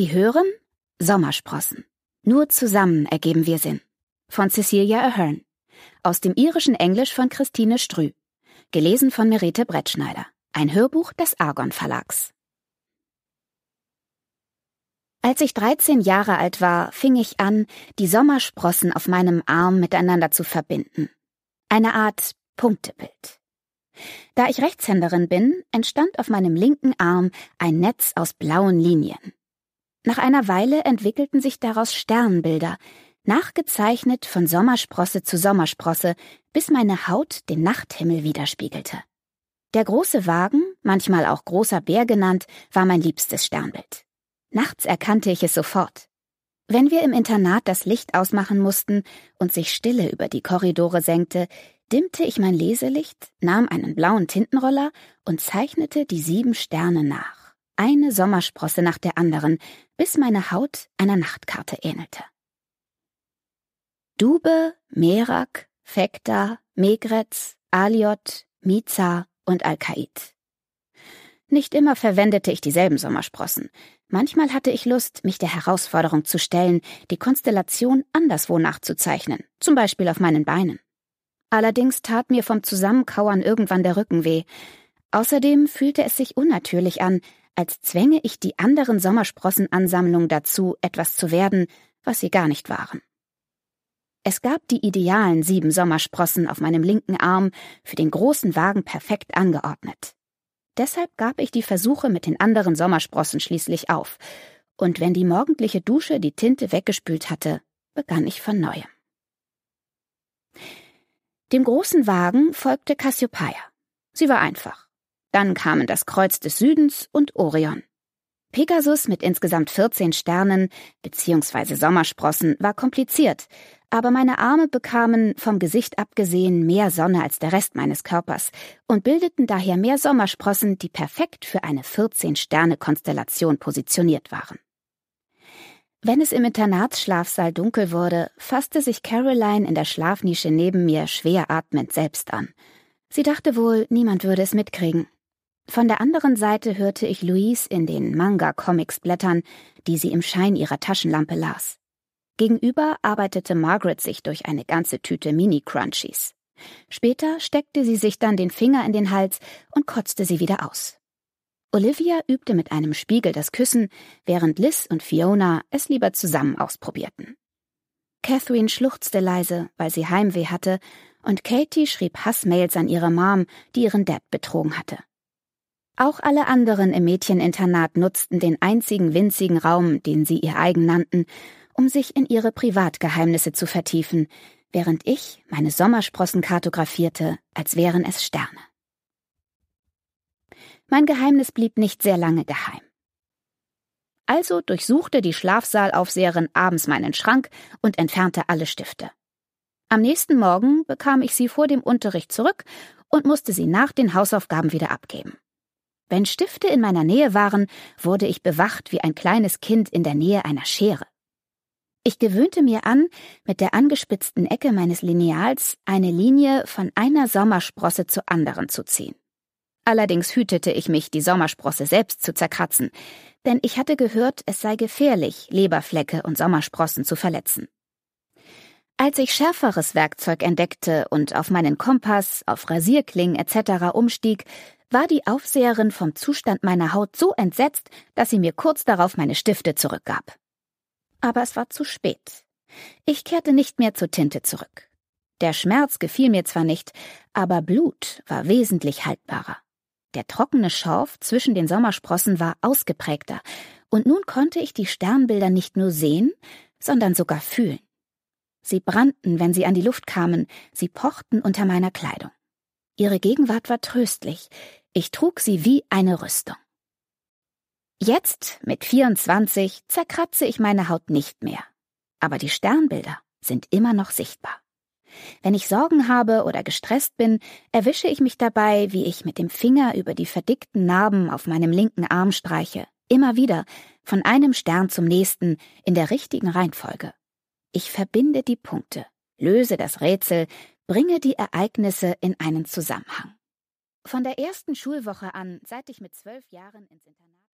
Sie hören Sommersprossen. Nur zusammen ergeben wir Sinn. Von Cecilia Ahern. Aus dem irischen Englisch von Christine Strü. Gelesen von Merete Brettschneider. Ein Hörbuch des Argon Verlags. Als ich 13 Jahre alt war, fing ich an, die Sommersprossen auf meinem Arm miteinander zu verbinden. Eine Art Punktebild. Da ich Rechtshänderin bin, entstand auf meinem linken Arm ein Netz aus blauen Linien. Nach einer Weile entwickelten sich daraus Sternbilder, nachgezeichnet von Sommersprosse zu Sommersprosse, bis meine Haut den Nachthimmel widerspiegelte. Der große Wagen, manchmal auch großer Bär genannt, war mein liebstes Sternbild. Nachts erkannte ich es sofort. Wenn wir im Internat das Licht ausmachen mussten und sich Stille über die Korridore senkte, dimmte ich mein Leselicht, nahm einen blauen Tintenroller und zeichnete die sieben Sterne nach eine Sommersprosse nach der anderen, bis meine Haut einer Nachtkarte ähnelte. Dube, Merak, Fekta, Megretz, Aliot, Miza und Alkaid. Nicht immer verwendete ich dieselben Sommersprossen. Manchmal hatte ich Lust, mich der Herausforderung zu stellen, die Konstellation anderswo nachzuzeichnen, zum Beispiel auf meinen Beinen. Allerdings tat mir vom Zusammenkauern irgendwann der Rücken weh. Außerdem fühlte es sich unnatürlich an, als zwänge ich die anderen Sommersprossenansammlungen dazu, etwas zu werden, was sie gar nicht waren. Es gab die idealen sieben Sommersprossen auf meinem linken Arm, für den großen Wagen perfekt angeordnet. Deshalb gab ich die Versuche mit den anderen Sommersprossen schließlich auf, und wenn die morgendliche Dusche die Tinte weggespült hatte, begann ich von neuem. Dem großen Wagen folgte Cassiopeia. Sie war einfach. Dann kamen das Kreuz des Südens und Orion. Pegasus mit insgesamt 14 Sternen bzw. Sommersprossen war kompliziert, aber meine Arme bekamen, vom Gesicht abgesehen, mehr Sonne als der Rest meines Körpers und bildeten daher mehr Sommersprossen, die perfekt für eine 14-Sterne-Konstellation positioniert waren. Wenn es im Internatsschlafsaal dunkel wurde, fasste sich Caroline in der Schlafnische neben mir schwer atmend selbst an. Sie dachte wohl, niemand würde es mitkriegen. Von der anderen Seite hörte ich Louise in den Manga-Comics blättern, die sie im Schein ihrer Taschenlampe las. Gegenüber arbeitete Margaret sich durch eine ganze Tüte Mini-Crunchies. Später steckte sie sich dann den Finger in den Hals und kotzte sie wieder aus. Olivia übte mit einem Spiegel das Küssen, während Liz und Fiona es lieber zusammen ausprobierten. Catherine schluchzte leise, weil sie Heimweh hatte, und Katie schrieb Hassmails an ihre Mom, die ihren Dad betrogen hatte. Auch alle anderen im Mädcheninternat nutzten den einzigen winzigen Raum, den sie ihr eigen nannten, um sich in ihre Privatgeheimnisse zu vertiefen, während ich meine Sommersprossen kartografierte, als wären es Sterne. Mein Geheimnis blieb nicht sehr lange geheim. Also durchsuchte die Schlafsaalaufseherin abends meinen Schrank und entfernte alle Stifte. Am nächsten Morgen bekam ich sie vor dem Unterricht zurück und musste sie nach den Hausaufgaben wieder abgeben. Wenn Stifte in meiner Nähe waren, wurde ich bewacht wie ein kleines Kind in der Nähe einer Schere. Ich gewöhnte mir an, mit der angespitzten Ecke meines Lineals eine Linie von einer Sommersprosse zur anderen zu ziehen. Allerdings hütete ich mich, die Sommersprosse selbst zu zerkratzen, denn ich hatte gehört, es sei gefährlich, Leberflecke und Sommersprossen zu verletzen. Als ich schärferes Werkzeug entdeckte und auf meinen Kompass, auf Rasierklingen etc. umstieg, war die Aufseherin vom Zustand meiner Haut so entsetzt, dass sie mir kurz darauf meine Stifte zurückgab. Aber es war zu spät. Ich kehrte nicht mehr zur Tinte zurück. Der Schmerz gefiel mir zwar nicht, aber Blut war wesentlich haltbarer. Der trockene Schorf zwischen den Sommersprossen war ausgeprägter, und nun konnte ich die Sternbilder nicht nur sehen, sondern sogar fühlen. Sie brannten, wenn sie an die Luft kamen, sie pochten unter meiner Kleidung. Ihre Gegenwart war tröstlich. Ich trug sie wie eine Rüstung. Jetzt, mit 24, zerkratze ich meine Haut nicht mehr. Aber die Sternbilder sind immer noch sichtbar. Wenn ich Sorgen habe oder gestresst bin, erwische ich mich dabei, wie ich mit dem Finger über die verdickten Narben auf meinem linken Arm streiche, immer wieder, von einem Stern zum nächsten, in der richtigen Reihenfolge. Ich verbinde die Punkte, löse das Rätsel, Bringe die Ereignisse in einen Zusammenhang. Von der ersten Schulwoche an, seit ich mit zwölf Jahren ins Internat